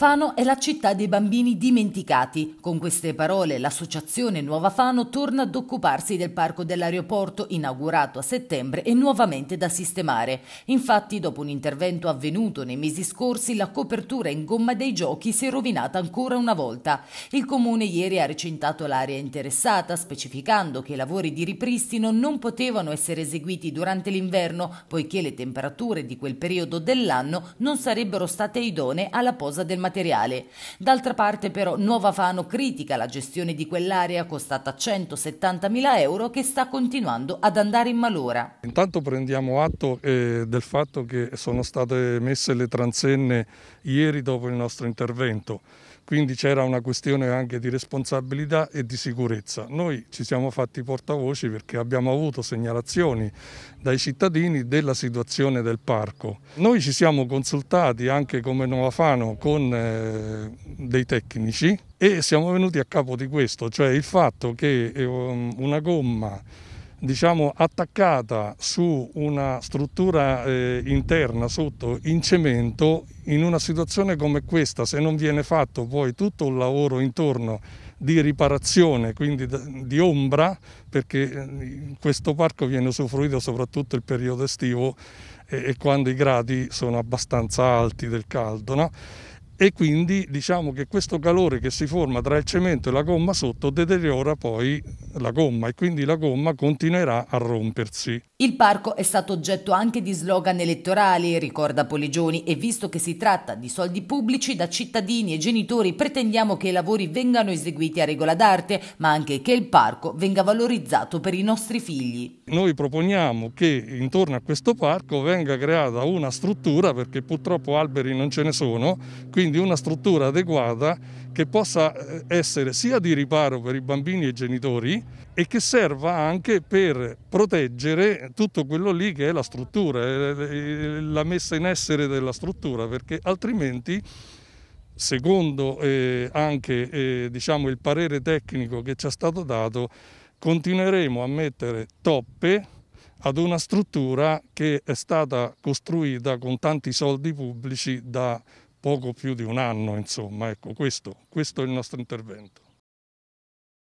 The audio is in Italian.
Fano è la città dei bambini dimenticati. Con queste parole l'associazione Nuova Fano torna ad occuparsi del parco dell'aeroporto inaugurato a settembre e nuovamente da sistemare. Infatti dopo un intervento avvenuto nei mesi scorsi la copertura in gomma dei giochi si è rovinata ancora una volta. Il comune ieri ha recintato l'area interessata specificando che i lavori di ripristino non potevano essere eseguiti durante l'inverno poiché le temperature di quel periodo dell'anno non sarebbero state idonee alla posa del materiale materiale. D'altra parte però Nuova Fano critica la gestione di quell'area costata 170.000 euro che sta continuando ad andare in malora. Intanto prendiamo atto eh, del fatto che sono state messe le transenne ieri dopo il nostro intervento quindi c'era una questione anche di responsabilità e di sicurezza. Noi ci siamo fatti portavoci perché abbiamo avuto segnalazioni dai cittadini della situazione del parco. Noi ci siamo consultati anche come Fano con eh, dei tecnici e siamo venuti a capo di questo, cioè il fatto che eh, una gomma diciamo, attaccata su una struttura eh, interna sotto in cemento, in una situazione come questa, se non viene fatto poi tutto un lavoro intorno di riparazione, quindi di ombra, perché eh, questo parco viene usufruito soprattutto il periodo estivo e, eh, e quando i gradi sono abbastanza alti del caldo. No? e quindi diciamo che questo calore che si forma tra il cemento e la gomma sotto deteriora poi la gomma e quindi la gomma continuerà a rompersi. Il parco è stato oggetto anche di slogan elettorali, ricorda Poligioni, e visto che si tratta di soldi pubblici, da cittadini e genitori pretendiamo che i lavori vengano eseguiti a regola d'arte, ma anche che il parco venga valorizzato per i nostri figli. Noi proponiamo che intorno a questo parco venga creata una struttura, perché purtroppo alberi non ce ne sono, quindi quindi una struttura adeguata che possa eh, essere sia di riparo per i bambini e i genitori e che serva anche per proteggere tutto quello lì che è la struttura, eh, eh, la messa in essere della struttura, perché altrimenti secondo anche diciamo, il parere tecnico che ci è stato dato continueremo a mettere toppe ad una struttura che è stata costruita con tanti soldi pubblici da poco più di un anno, insomma, ecco, questo, questo è il nostro intervento.